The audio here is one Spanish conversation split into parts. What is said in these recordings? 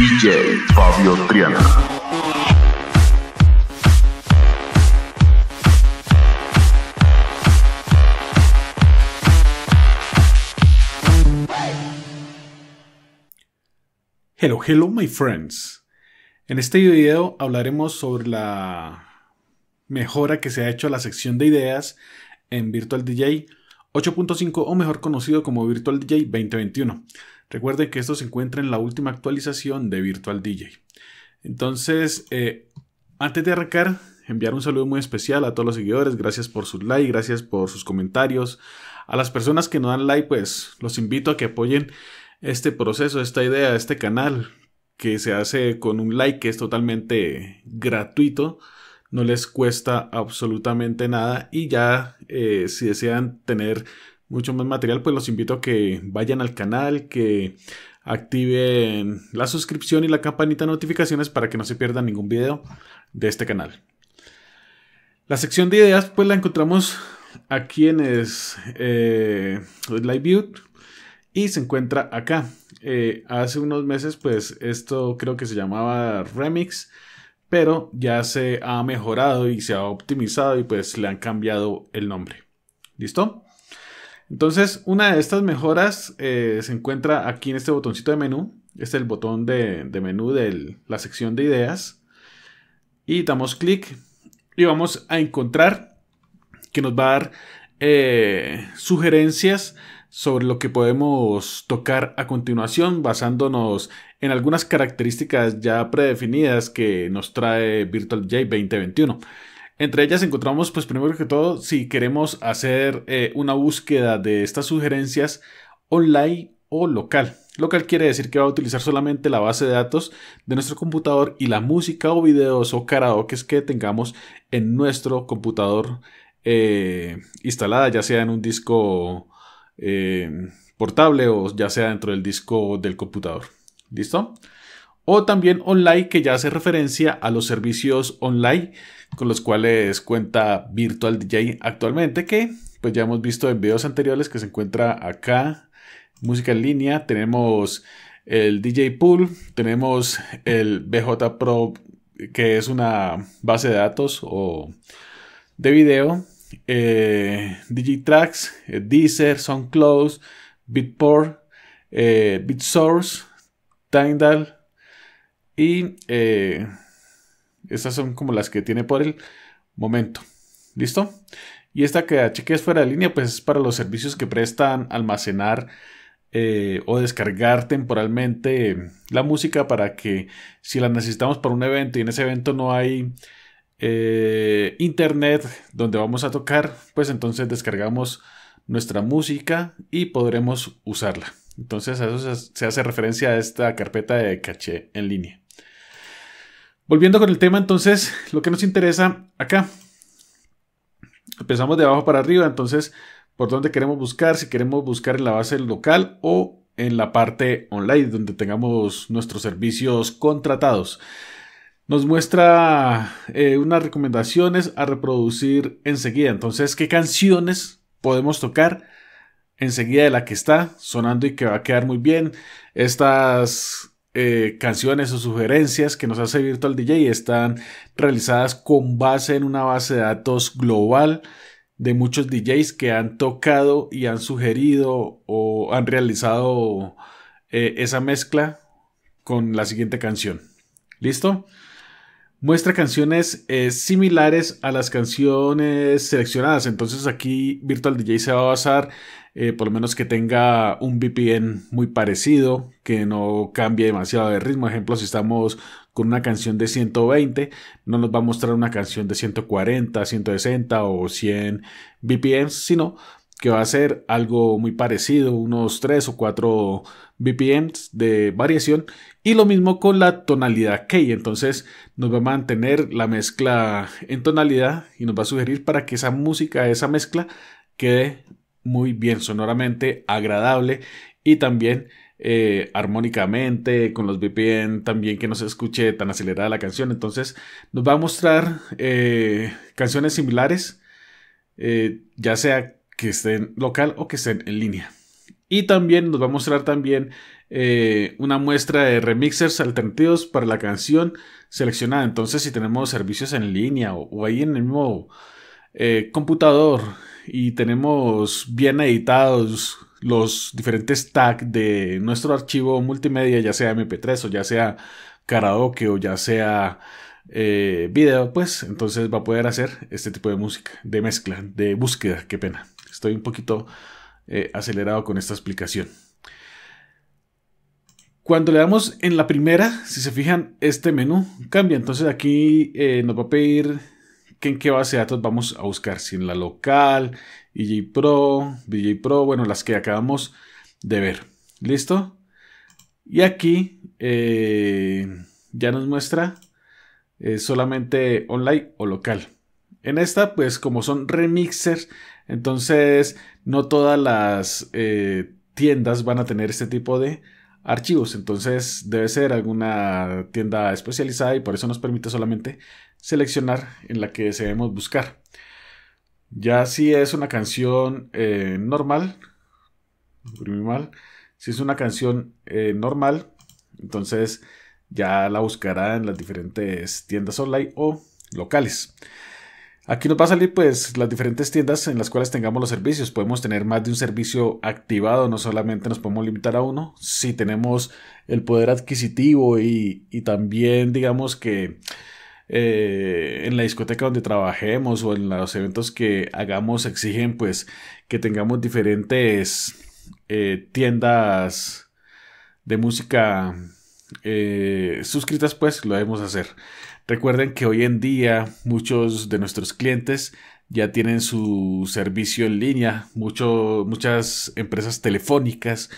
DJ Fabio Triana. Hello, hello, my friends. En este video hablaremos sobre la mejora que se ha hecho a la sección de ideas en Virtual DJ 8.5 o mejor conocido como Virtual DJ 2021. Recuerden que esto se encuentra en la última actualización de Virtual DJ. Entonces, eh, antes de arrancar, enviar un saludo muy especial a todos los seguidores. Gracias por sus likes, gracias por sus comentarios. A las personas que no dan like, pues los invito a que apoyen este proceso, esta idea, este canal que se hace con un like que es totalmente gratuito no les cuesta absolutamente nada y ya eh, si desean tener mucho más material pues los invito a que vayan al canal, que activen la suscripción y la campanita de notificaciones para que no se pierdan ningún video de este canal. La sección de ideas pues la encontramos aquí en es, eh, y se encuentra acá. Eh, hace unos meses pues esto creo que se llamaba Remix pero ya se ha mejorado y se ha optimizado y pues le han cambiado el nombre. ¿Listo? Entonces, una de estas mejoras eh, se encuentra aquí en este botoncito de menú. Este es el botón de, menú de la sección de ideas. Y damos clic y vamos a encontrar que nos va a dar eh, sugerencias sobre lo que podemos tocar a continuación basándonos en algunas características ya predefinidas que nos trae VirtualJ 2021. Entre ellas encontramos, pues primero que todo, si queremos hacer eh, una búsqueda de estas sugerencias online o local. Local quiere decir que va a utilizar solamente la base de datos de nuestro computador y la música o videos o karaokes que tengamos en nuestro computador eh, instalada, ya sea en un disco eh, portable o ya sea dentro del disco del computador. ¿Listo? O también online que ya hace referencia a los servicios online con los cuales cuenta Virtual DJ actualmente que pues ya hemos visto en videos anteriores que se encuentra acá música en línea, tenemos el DJ Pool, tenemos el BJ Pro que es una base de datos o de video eh, Digitracks, eh, Deezer, Soundclose Bitport, eh, BitSource, Tidal y estas son como las que tiene por el momento. ¿Listo? Y esta que es fuera de línea, pues es para los servicios que prestan almacenar o descargar temporalmente la música para que si la necesitamos para un evento y en ese evento no hay eh, internet donde vamos a tocar, pues entonces descargamos nuestra música y podremos usarla. Entonces a eso se hace referencia a esta carpeta de caché en línea. Volviendo con el tema entonces, lo que nos interesa acá. Empezamos de abajo para arriba, entonces por donde queremos buscar, si queremos buscar en la base local o en la parte online donde tengamos nuestros servicios contratados nos muestra eh, unas recomendaciones a reproducir enseguida. Entonces, ¿qué canciones podemos tocar enseguida de la que está sonando y que va a quedar muy bien? Estas eh, canciones o sugerencias que nos hace Virtual DJ están realizadas con base en una base de datos global de muchos DJs que han tocado y han sugerido o han realizado eh, esa mezcla con la siguiente canción. ¿Listo? muestra canciones eh, similares a las canciones seleccionadas. Entonces aquí Virtual DJ se va a basar, eh, por lo menos que tenga un VPN muy parecido, que no cambie demasiado de ritmo. Por ejemplo, si estamos con una canción de 120, no nos va a mostrar una canción de 140, 160 o 100 VPNs, sino que va a ser algo muy parecido, unos 3 o 4 BPMs de variación y lo mismo con la tonalidad key. Entonces nos va a mantener la mezcla en tonalidad y nos va a sugerir para que esa música, esa mezcla quede muy bien sonoramente, agradable y también eh, armónicamente, con los BPM también que no se escuche tan acelerada la canción. Entonces nos va a mostrar eh, canciones similares, eh, ya sea que estén local o que estén en línea. Y también nos va a mostrar también eh, una muestra de remixers alternativos para la canción seleccionada. Entonces, si tenemos servicios en línea o, ahí en el mismo eh, computador y tenemos bien editados los diferentes tags de nuestro archivo multimedia, ya sea MP3 o ya sea karaoke o ya sea eh, video, pues entonces va a poder hacer este tipo de música, de mezcla, de búsqueda. Qué pena. Estoy un poquito eh, acelerado con esta explicación. Cuando le damos en la primera, si se fijan, este menú cambia. Entonces aquí eh, nos va a pedir que en qué base de datos vamos a buscar. Si en la local, EJ Pro, DJ Pro, bueno, las que acabamos de ver. ¿Listo? Y aquí eh, ya nos muestra solamente online o local. En esta, pues como son remixers, entonces no todas las eh, tiendas van a tener este tipo de archivos. Entonces debe ser alguna tienda especializada y por eso nos permite solamente seleccionar en la que deseemos buscar. Ya si es una canción eh, normal, si es una canción eh, normal, entonces ya la buscará en las diferentes tiendas online o locales. Aquí nos va a salir pues las diferentes tiendas en las cuales tengamos los servicios. Podemos tener más de un servicio activado, no solamente nos podemos limitar a uno. Si tenemos el poder adquisitivo y, también digamos que eh, en la discoteca donde trabajemos o en los eventos que hagamos exigen pues que tengamos diferentes eh, tiendas de música eh, suscritas pues lo debemos hacer. Recuerden que hoy en día muchos de nuestros clientes ya tienen su servicio en línea. muchas empresas telefónicas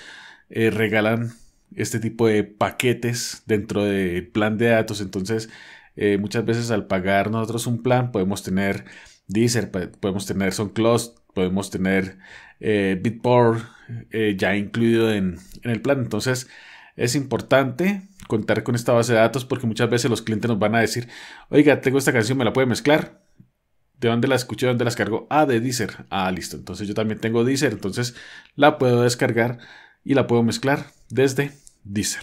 eh, regalan este tipo de paquetes dentro del plan de datos. Entonces, eh, muchas veces al pagar nosotros un plan podemos tener Deezer, podemos tener SoundCloud, podemos tener eh, Bitport eh, ya incluido en, en, el plan. Entonces, es importante contar con esta base de datos porque muchas veces los clientes nos van a decir, oiga, tengo esta canción, ¿me la puede mezclar? ¿De dónde la escuché? ¿De dónde la cargo? Ah, de Deezer. Ah, listo. Entonces yo también tengo Deezer, entonces la puedo descargar y la puedo mezclar desde Deezer.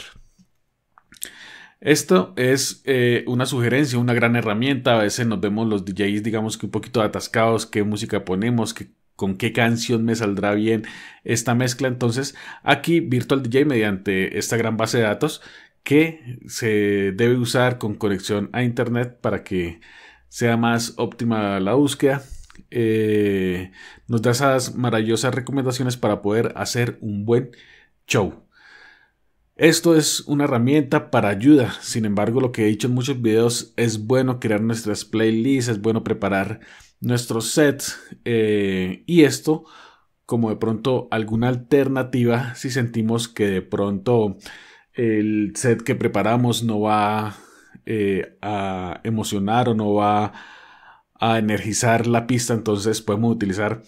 Esto es eh, una sugerencia, una gran herramienta. A veces nos vemos los DJs, digamos que un poquito atascados, qué música ponemos, qué con qué canción me saldrá bien esta mezcla. Entonces aquí Virtual DJ mediante esta gran base de datos que se debe usar con conexión a internet para que sea más óptima la búsqueda. Eh, nos da esas maravillosas recomendaciones para poder hacer un buen show. Esto es una herramienta para ayuda, sin embargo lo que he dicho en muchos videos es bueno crear nuestras playlists, es bueno preparar nuestros sets eh, y esto como de pronto alguna alternativa si sentimos que de pronto el set que preparamos no va eh, a emocionar o no va a energizar la pista, entonces podemos utilizar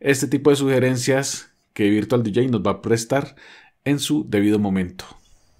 este tipo de sugerencias que Virtual DJ nos va a prestar en su debido momento.